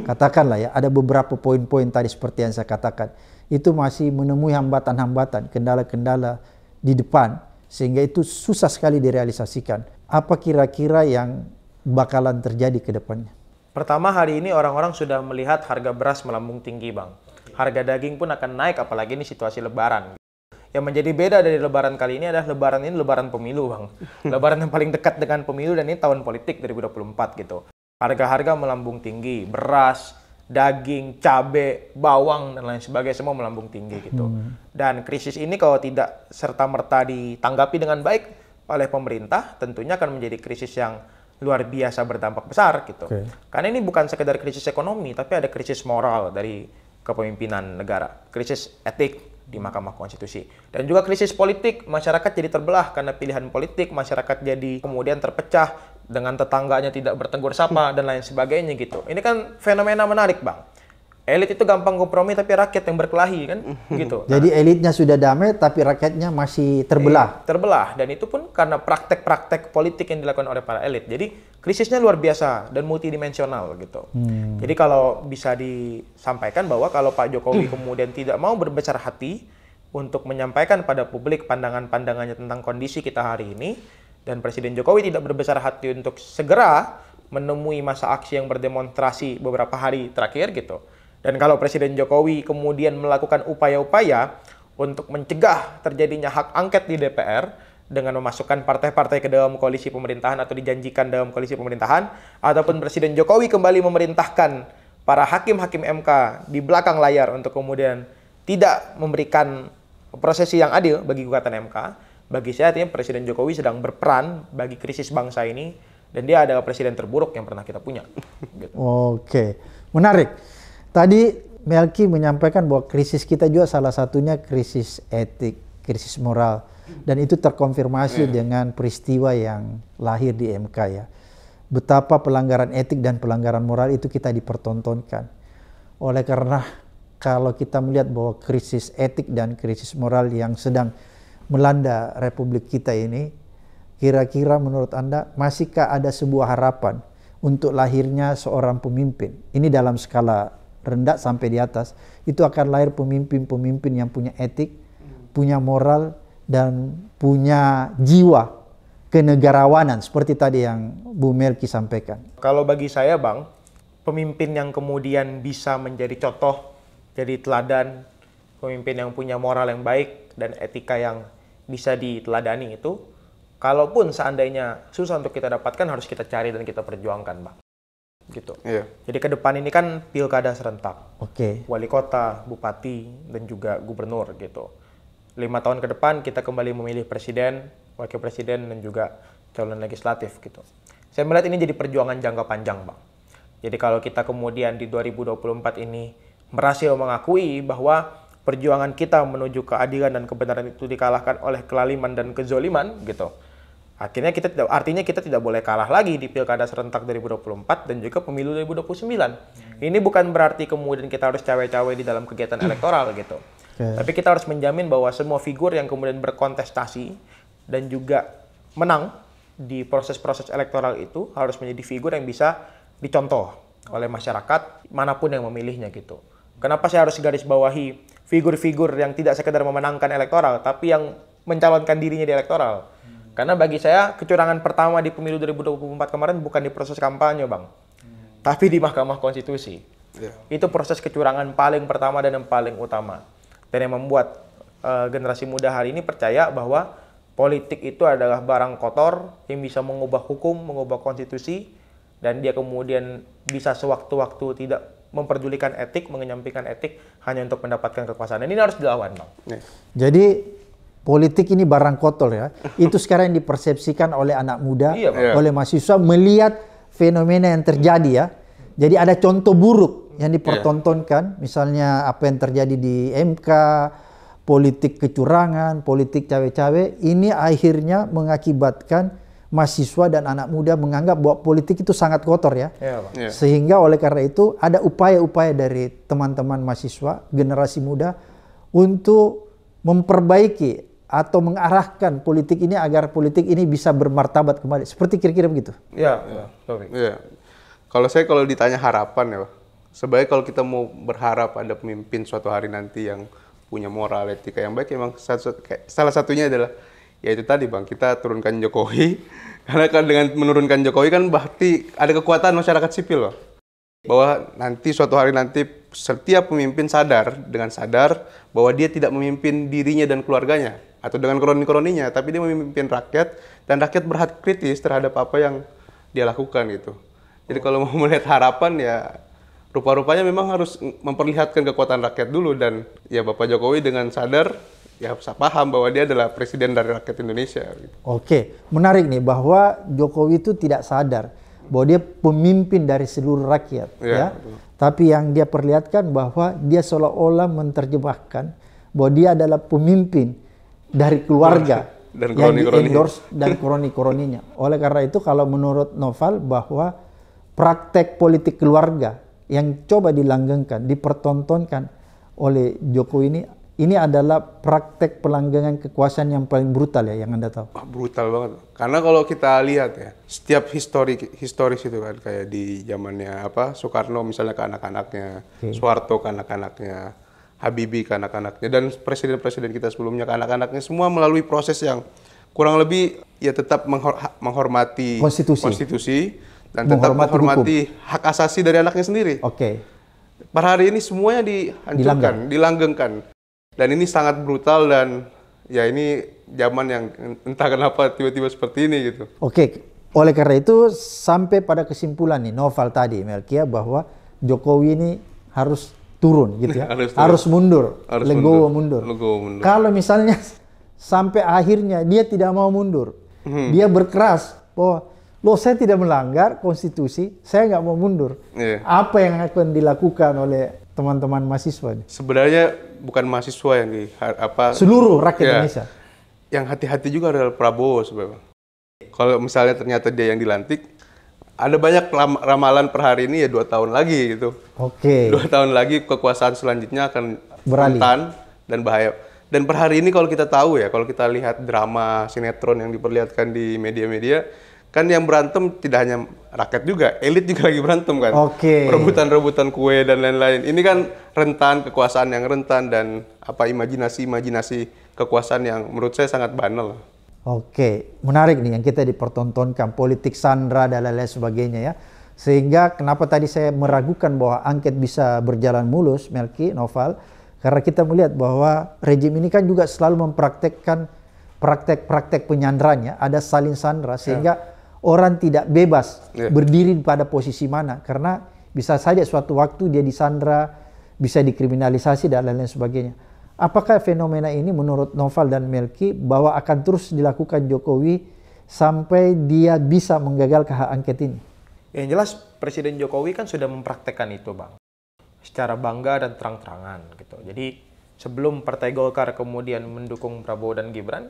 Katakanlah ya ada beberapa poin-poin tadi seperti yang saya katakan itu masih menemui hambatan-hambatan, kendala-kendala di depan sehingga itu susah sekali direalisasikan. Apa kira-kira yang bakalan terjadi ke depannya? Pertama hari ini orang-orang sudah melihat harga beras melambung tinggi, Bang. Harga daging pun akan naik apalagi ini situasi lebaran. Yang menjadi beda dari lebaran kali ini adalah lebaran ini lebaran pemilu, Bang. Lebaran yang paling dekat dengan pemilu dan ini tahun politik 2024 gitu. Harga-harga melambung tinggi, beras, daging, cabai, bawang dan lain sebagainya semua melambung tinggi gitu. Hmm. Dan krisis ini kalau tidak serta merta ditanggapi dengan baik oleh pemerintah, tentunya akan menjadi krisis yang luar biasa berdampak besar gitu. Okay. Karena ini bukan sekedar krisis ekonomi, tapi ada krisis moral dari kepemimpinan negara, krisis etik di Mahkamah Konstitusi. Dan juga krisis politik, masyarakat jadi terbelah karena pilihan politik, masyarakat jadi kemudian terpecah dengan tetangganya tidak bertegur sapa dan lain sebagainya gitu. Ini kan fenomena menarik, Bang. Elit itu gampang kompromi tapi rakyat yang berkelahi kan gitu. Nah, Jadi elitnya sudah damai tapi rakyatnya masih terbelah. Eh, terbelah dan itu pun karena praktek-praktek politik yang dilakukan oleh para elit. Jadi krisisnya luar biasa dan multidimensional gitu. Hmm. Jadi kalau bisa disampaikan bahwa kalau Pak Jokowi kemudian tidak mau berbesar hati untuk menyampaikan pada publik pandangan-pandangannya tentang kondisi kita hari ini, dan Presiden Jokowi tidak berbesar hati untuk segera menemui masa aksi yang berdemonstrasi beberapa hari terakhir gitu. Dan kalau Presiden Jokowi kemudian melakukan upaya-upaya untuk mencegah terjadinya hak angket di DPR, dengan memasukkan partai-partai ke dalam koalisi pemerintahan atau dijanjikan dalam koalisi pemerintahan ataupun Presiden Jokowi kembali memerintahkan para hakim-hakim MK di belakang layar untuk kemudian tidak memberikan prosesi yang adil bagi gugatan MK bagi saya artinya Presiden Jokowi sedang berperan bagi krisis bangsa ini dan dia adalah presiden terburuk yang pernah kita punya. Gitu. Oke, menarik. Tadi Melki menyampaikan bahwa krisis kita juga salah satunya krisis etik, krisis moral, dan itu terkonfirmasi yeah. dengan peristiwa yang lahir di MK ya. Betapa pelanggaran etik dan pelanggaran moral itu kita dipertontonkan. Oleh karena kalau kita melihat bahwa krisis etik dan krisis moral yang sedang melanda republik kita ini, kira-kira menurut Anda masihkah ada sebuah harapan untuk lahirnya seorang pemimpin? Ini dalam skala rendah sampai di atas, itu akan lahir pemimpin-pemimpin yang punya etik, punya moral, dan punya jiwa kenegarawanan seperti tadi yang Bu Melki sampaikan. Kalau bagi saya Bang, pemimpin yang kemudian bisa menjadi contoh, jadi teladan, pemimpin yang punya moral yang baik, dan etika yang bisa diteladani itu, kalaupun seandainya susah untuk kita dapatkan harus kita cari dan kita perjuangkan, Pak. Gitu. Iya. Jadi ke depan ini kan pilkada serentak. Oke. Okay. Wali kota, bupati, dan juga gubernur gitu. Lima tahun ke depan kita kembali memilih presiden, wakil presiden, dan juga calon legislatif gitu. Saya melihat ini jadi perjuangan jangka panjang, Pak. Jadi kalau kita kemudian di 2024 ini berhasil mengakui bahwa perjuangan kita menuju keadilan dan kebenaran itu dikalahkan oleh kelaliman dan kezoliman gitu. Akhirnya kita tidak artinya kita tidak boleh kalah lagi di Pilkada serentak 2024 dan juga Pemilu 2029. Hmm. Ini bukan berarti kemudian kita harus cawe-cawe di dalam kegiatan hmm. elektoral gitu. Okay. Tapi kita harus menjamin bahwa semua figur yang kemudian berkontestasi dan juga menang di proses-proses elektoral itu harus menjadi figur yang bisa dicontoh oleh masyarakat manapun yang memilihnya gitu. Kenapa saya harus garis bawahi figur-figur yang tidak sekedar memenangkan elektoral, tapi yang mencalonkan dirinya di elektoral. Hmm. Karena bagi saya kecurangan pertama di pemilu 2024 kemarin bukan di proses kampanye, Bang. Hmm. Tapi di Mahkamah Konstitusi. Yeah. Itu proses kecurangan paling pertama dan yang paling utama. Dan yang membuat uh, generasi muda hari ini percaya bahwa politik itu adalah barang kotor yang bisa mengubah hukum, mengubah konstitusi dan dia kemudian bisa sewaktu-waktu tidak memperdulikan etik, mengenyampingkan etik hanya untuk mendapatkan kekuasaan. Ini harus dilawan, Bang. Jadi politik ini barang kotor ya. Itu sekarang yang dipersepsikan oleh anak muda, iya, oleh mahasiswa melihat fenomena yang terjadi ya. Jadi ada contoh buruk yang dipertontonkan, yeah. misalnya apa yang terjadi di MK, politik kecurangan, politik cawe-cawe, ini akhirnya mengakibatkan mahasiswa dan anak muda menganggap bahwa politik itu sangat kotor ya. Iya, iya. Sehingga oleh karena itu ada upaya-upaya dari teman-teman mahasiswa generasi muda untuk memperbaiki atau mengarahkan politik ini agar politik ini bisa bermartabat kembali. Seperti kira-kira begitu. Iya, Ya. Kalau saya kalau ditanya harapan ya, Pak. Sebaik kalau kita mau berharap ada pemimpin suatu hari nanti yang punya moral etika yang baik, emang salah satunya adalah ya itu tadi bang kita turunkan Jokowi karena kan dengan menurunkan Jokowi kan berarti ada kekuatan masyarakat sipil loh bahwa nanti suatu hari nanti setiap pemimpin sadar dengan sadar bahwa dia tidak memimpin dirinya dan keluarganya atau dengan kroni-kroninya tapi dia memimpin rakyat dan rakyat berhak kritis terhadap apa yang dia lakukan gitu jadi kalau mau melihat harapan ya rupa-rupanya memang harus memperlihatkan kekuatan rakyat dulu dan ya Bapak Jokowi dengan sadar ya bisa paham bahwa dia adalah presiden dari rakyat Indonesia. Gitu. Oke, menarik nih bahwa Jokowi itu tidak sadar bahwa dia pemimpin dari seluruh rakyat ya. ya. Tapi yang dia perlihatkan bahwa dia seolah-olah menerjemahkan bahwa dia adalah pemimpin dari keluarga dan yang kroni endorse dan kroni-kroninya. Oleh karena itu kalau menurut Novel bahwa praktek politik keluarga yang coba dilanggengkan, dipertontonkan oleh Jokowi ini ini adalah praktek pelanggangan kekuasaan yang paling brutal ya yang Anda tahu. Oh, brutal banget. Karena kalau kita lihat ya, setiap histori historis itu kan kayak di zamannya apa Soekarno misalnya ke anak-anaknya, okay. Soeharto ke anak-anaknya, Habibie ke anak-anaknya dan presiden-presiden kita sebelumnya ke anak-anaknya semua melalui proses yang kurang lebih ya tetap menghor menghormati konstitusi, konstitusi dan tetap menghormati menghormati hak asasi dari anaknya sendiri. Oke. Okay. Per hari ini semuanya dihancurkan, Dilanggang. dilanggengkan dan ini sangat brutal dan ya ini zaman yang entah kenapa tiba-tiba seperti ini gitu. Oke, oleh karena itu sampai pada kesimpulan nih Novel tadi Melkia bahwa Jokowi ini harus turun gitu ya. harus, harus mundur. Harus legowo mundur. mundur. Legowo mundur. Kalau misalnya sampai akhirnya dia tidak mau mundur. Hmm. Dia berkeras bahwa loh saya tidak melanggar konstitusi, saya nggak mau mundur. Yeah. Apa yang akan dilakukan oleh teman-teman mahasiswa? Sebenarnya bukan mahasiswa yang di apa seluruh rakyat ya, Indonesia. Yang hati-hati juga adalah Prabowo sebenarnya. Kalau misalnya ternyata dia yang dilantik, ada banyak ramalan per hari ini ya dua tahun lagi gitu. Oke. Okay. Dua tahun lagi kekuasaan selanjutnya akan berantakan dan bahaya. Dan per hari ini kalau kita tahu ya, kalau kita lihat drama sinetron yang diperlihatkan di media-media, kan yang berantem tidak hanya rakyat juga, elit juga lagi berantem kan. Oke. Okay. Rebutan-rebutan kue dan lain-lain. Ini kan rentan kekuasaan yang rentan dan apa imajinasi-imajinasi kekuasaan yang menurut saya sangat banal. Oke, menarik nih yang kita dipertontonkan politik sandra dan lain-lain sebagainya ya. Sehingga kenapa tadi saya meragukan bahwa angket bisa berjalan mulus, Melki, Noval, karena kita melihat bahwa rejim ini kan juga selalu mempraktekkan praktek-praktek penyandranya, ada salin sandra sehingga yeah orang tidak bebas yeah. berdiri pada posisi mana karena bisa saja suatu waktu dia disandra, bisa dikriminalisasi dan lain-lain sebagainya. Apakah fenomena ini menurut Novel dan Melki bahwa akan terus dilakukan Jokowi sampai dia bisa menggagalkan hak angket ini? Yang jelas Presiden Jokowi kan sudah mempraktekkan itu, Bang. Secara bangga dan terang-terangan gitu. Jadi sebelum Partai Golkar kemudian mendukung Prabowo dan Gibran,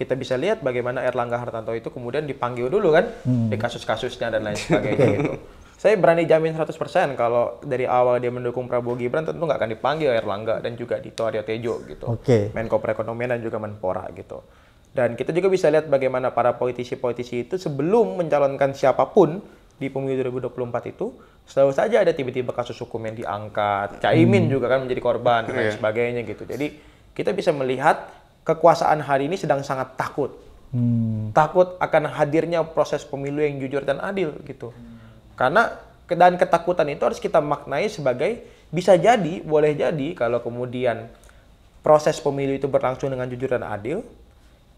kita bisa lihat bagaimana Erlangga Hartanto itu kemudian dipanggil dulu kan hmm. di kasus-kasusnya dan lain sebagainya gitu. Saya berani jamin 100% kalau dari awal dia mendukung Prabowo Gibran tentu nggak akan dipanggil Erlangga dan juga Dito Aryo Tejo gitu. Okay. Menko Perekonomian dan juga Menpora gitu. Dan kita juga bisa lihat bagaimana para politisi-politisi itu sebelum mencalonkan siapapun di pemilu 2024 itu selalu saja ada tiba-tiba kasus hukum yang diangkat. Caimin hmm. juga kan menjadi korban dan yeah. sebagainya gitu. Jadi kita bisa melihat kekuasaan hari ini sedang sangat takut. Hmm. Takut akan hadirnya proses pemilu yang jujur dan adil gitu. Karena dan ketakutan itu harus kita maknai sebagai bisa jadi, boleh jadi kalau kemudian proses pemilu itu berlangsung dengan jujur dan adil,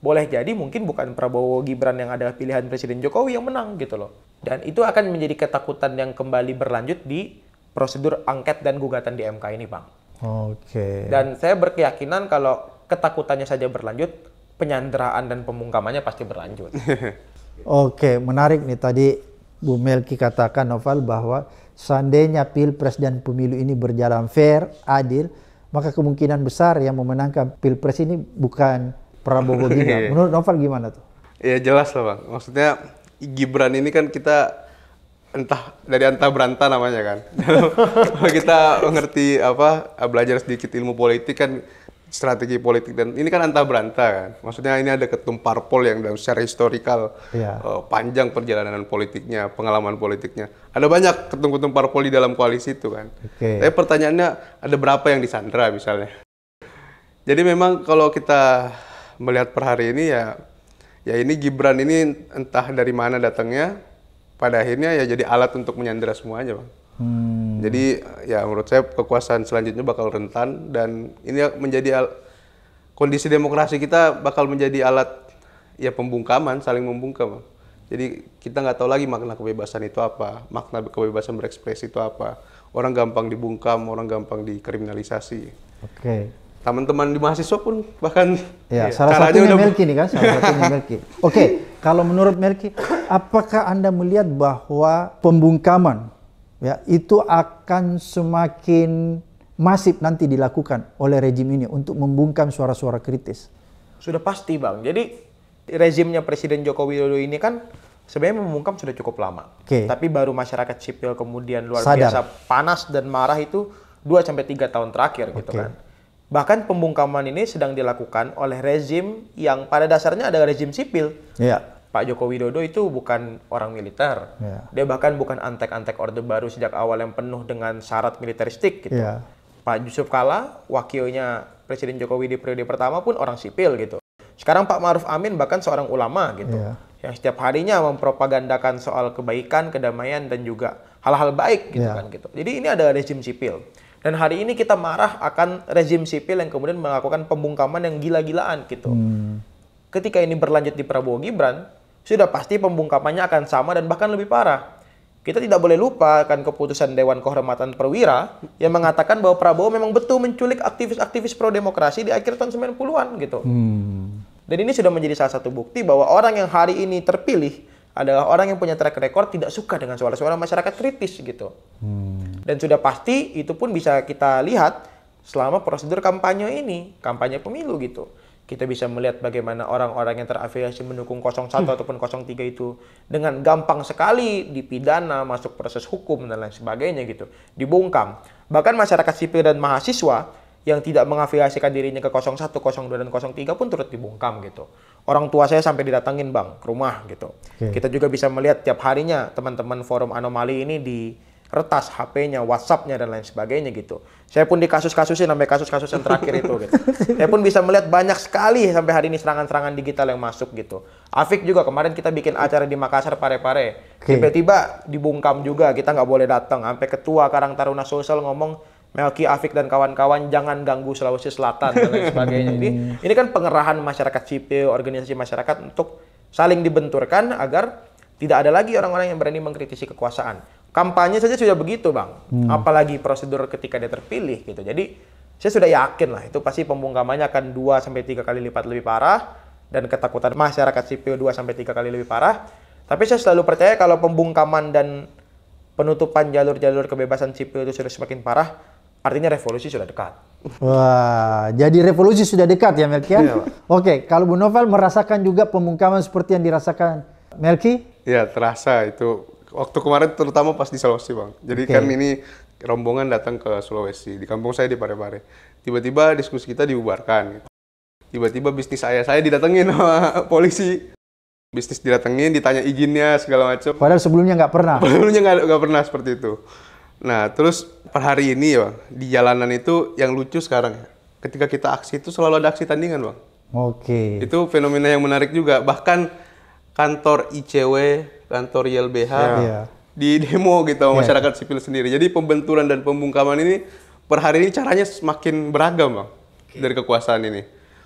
boleh jadi mungkin bukan Prabowo Gibran yang adalah pilihan Presiden Jokowi yang menang gitu loh. Dan itu akan menjadi ketakutan yang kembali berlanjut di prosedur angket dan gugatan di MK ini, Bang. Oke. Okay. Dan saya berkeyakinan kalau ketakutannya saja berlanjut, penyanderaan dan pembungkamannya pasti berlanjut. Oke, menarik nih tadi Bu Melki katakan Novel bahwa seandainya Pilpres dan pemilu ini berjalan fair, adil, maka kemungkinan besar yang memenangkan Pilpres ini bukan Prabowo Gibran. Menurut Novel gimana tuh? Ya jelas loh Bang. Maksudnya Gibran ini kan kita entah dari antah berantah namanya kan. Kalau kita mengerti apa belajar sedikit ilmu politik kan strategi politik dan ini kan antah berantah kan. Maksudnya ini ada ketum parpol yang dalam secara historikal yeah. Iya. uh, panjang perjalanan politiknya, pengalaman politiknya. Ada banyak ketum-ketum parpol di dalam koalisi itu kan. Okay. Tapi pertanyaannya ada berapa yang disandra misalnya. Jadi memang kalau kita melihat per hari ini ya ya ini Gibran ini entah dari mana datangnya pada akhirnya ya jadi alat untuk menyandra semuanya, Bang. Hmm. Jadi ya menurut saya kekuasaan selanjutnya bakal rentan dan ini menjadi al- kondisi demokrasi kita bakal menjadi alat ya pembungkaman, saling membungkam. Jadi kita nggak tahu lagi makna kebebasan itu apa, makna kebebasan berekspresi itu apa. Orang gampang dibungkam, orang gampang dikriminalisasi. Oke. Okay. Teman-teman di mahasiswa pun bahkan ya, ya salah satu satunya udah... Melki nih kan, salah satunya Melki. Oke, okay. kalau menurut Melki, apakah Anda melihat bahwa pembungkaman ya itu akan semakin masif nanti dilakukan oleh rezim ini untuk membungkam suara-suara kritis. Sudah pasti bang. Jadi rezimnya Presiden Joko Widodo ini kan sebenarnya membungkam sudah cukup lama. Okay. Tapi baru masyarakat sipil kemudian luar Sadar. biasa panas dan marah itu 2 sampai tiga tahun terakhir okay. gitu kan. Bahkan pembungkaman ini sedang dilakukan oleh rezim yang pada dasarnya adalah rezim sipil. Yeah. Pak Joko Widodo itu bukan orang militer. Yeah. Dia bahkan bukan antek-antek Orde Baru sejak awal yang penuh dengan syarat militeristik gitu. Yeah. Pak Yusuf Kala, wakilnya Presiden Jokowi di periode pertama pun orang sipil gitu. Sekarang Pak Maruf Amin bahkan seorang ulama gitu. Yeah. Yang setiap harinya mempropagandakan soal kebaikan, kedamaian dan juga hal-hal baik gitu yeah. kan gitu. Jadi ini adalah rezim sipil. Dan hari ini kita marah akan rezim sipil yang kemudian melakukan pembungkaman yang gila-gilaan gitu. Hmm. Ketika ini berlanjut di Prabowo Gibran, sudah pasti pembungkamannya akan sama dan bahkan lebih parah. Kita tidak boleh lupa akan keputusan Dewan Kehormatan Perwira yang mengatakan bahwa Prabowo memang betul menculik aktivis-aktivis pro-demokrasi di akhir tahun 90-an gitu. Hmm. Dan ini sudah menjadi salah satu bukti bahwa orang yang hari ini terpilih adalah orang yang punya track record tidak suka dengan suara-suara masyarakat kritis gitu. Hmm. Dan sudah pasti itu pun bisa kita lihat selama prosedur kampanye ini, kampanye pemilu gitu kita bisa melihat bagaimana orang-orang yang terafiliasi mendukung 01 hmm. ataupun 03 itu dengan gampang sekali dipidana, masuk proses hukum dan lain sebagainya gitu, dibungkam. Bahkan masyarakat sipil dan mahasiswa yang tidak mengafiliasikan dirinya ke 01, 02 dan 03 pun turut dibungkam gitu. Orang tua saya sampai didatangin bang ke rumah gitu. Okay. Kita juga bisa melihat tiap harinya teman-teman forum anomali ini di retas HP-nya, WhatsApp-nya dan lain sebagainya gitu. Saya pun di kasus kasus ini, sampai kasus-kasus yang terakhir itu gitu. Saya pun bisa melihat banyak sekali sampai hari ini serangan-serangan digital yang masuk gitu. Afik juga kemarin kita bikin acara di Makassar pare-pare. Tiba-tiba dibungkam juga, kita nggak boleh datang. Sampai ketua Karang Taruna Sosial ngomong Melki Afik dan kawan-kawan jangan ganggu Sulawesi Selatan dan lain sebagainya. Jadi ini kan pengerahan masyarakat sipil, organisasi masyarakat untuk saling dibenturkan agar tidak ada lagi orang-orang yang berani mengkritisi kekuasaan. Kampanye saja sudah begitu, Bang. Hmm. Apalagi prosedur ketika dia terpilih gitu. Jadi saya sudah yakin lah itu pasti pembungkamannya akan 2 sampai 3 kali lipat lebih parah dan ketakutan masyarakat sipil 2 sampai 3 kali lebih parah. Tapi saya selalu percaya kalau pembungkaman dan penutupan jalur-jalur kebebasan sipil itu sudah semakin parah, artinya revolusi sudah dekat. Wah, jadi revolusi sudah dekat ya Melkian? Iya, Oke, kalau Bu Novel merasakan juga pembungkaman seperti yang dirasakan Melki? Ya terasa itu waktu kemarin terutama pas di Sulawesi bang. Jadi okay. kan ini rombongan datang ke Sulawesi di kampung saya di Parepare. Tiba-tiba diskusi kita dibubarkan. Gitu. Tiba-tiba bisnis ayah saya didatengin sama polisi. Bisnis didatengin, ditanya izinnya segala macam. Padahal sebelumnya nggak pernah. Sebelumnya nggak pernah seperti itu. Nah terus per hari ini ya bang, di jalanan itu yang lucu sekarang Ketika kita aksi itu selalu ada aksi tandingan bang. Oke. Okay. Itu fenomena yang menarik juga. Bahkan kantor ICW, kantor YLBH yeah. di demo gitu yeah. masyarakat sipil sendiri. Jadi pembenturan dan pembungkaman ini per hari ini caranya semakin beragam, Bang. Okay. Dari kekuasaan ini.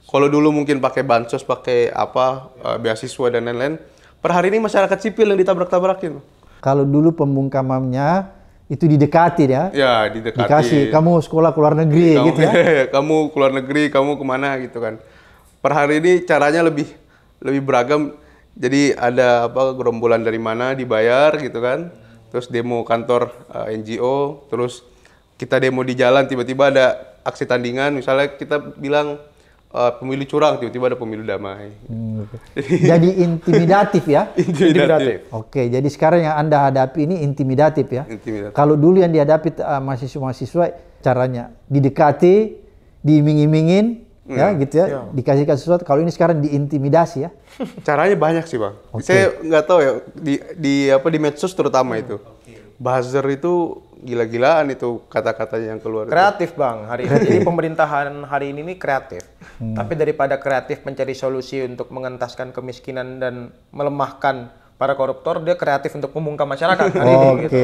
Kalau dulu mungkin pakai bansos, pakai apa yeah. uh, beasiswa dan lain-lain, per hari ini masyarakat sipil yang ditabrak-tabrakin. Kalau dulu pembungkamannya itu didekati ya. Ya, didekati. Dikasih kamu sekolah ke luar negeri kamu, iya, gitu ya. kamu ke luar negeri, kamu kemana gitu kan. Per hari ini caranya lebih lebih beragam jadi ada apa gerombolan dari mana dibayar gitu kan. Terus demo kantor uh, eh, NGO, terus kita demo di jalan tiba-tiba ada aksi tandingan misalnya kita bilang uh, eh, pemilu curang tiba-tiba ada pemilu damai. Hmm. jadi intimidatif ya? intimidatif. Oke, jadi sekarang yang Anda hadapi ini intimidatif ya? Intimidatif. Kalau dulu yang dihadapi uh, mahasiswa-mahasiswa caranya didekati, diiming-imingin, ya hmm. gitu ya, ya. dikasihkan sesuatu kalau ini sekarang diintimidasi ya caranya banyak sih bang okay. saya nggak tahu ya di di apa di medsos terutama hmm. itu okay. buzzer itu gila-gilaan itu kata-katanya yang keluar kreatif itu. bang hari ini jadi pemerintahan hari ini nih kreatif hmm. tapi daripada kreatif mencari solusi untuk mengentaskan kemiskinan dan melemahkan para koruptor dia kreatif untuk membungkam masyarakat hari okay. ini gitu.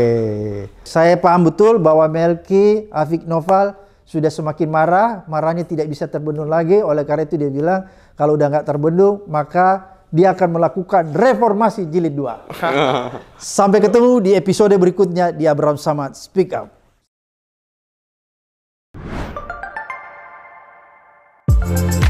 saya paham betul bahwa Melki Afik Noval sudah semakin marah, marahnya tidak bisa terbendung lagi. Oleh karena itu dia bilang, kalau udah nggak terbendung, maka dia akan melakukan reformasi jilid 2. Sampai ketemu di episode berikutnya di Abraham Samad Speak Up. thank you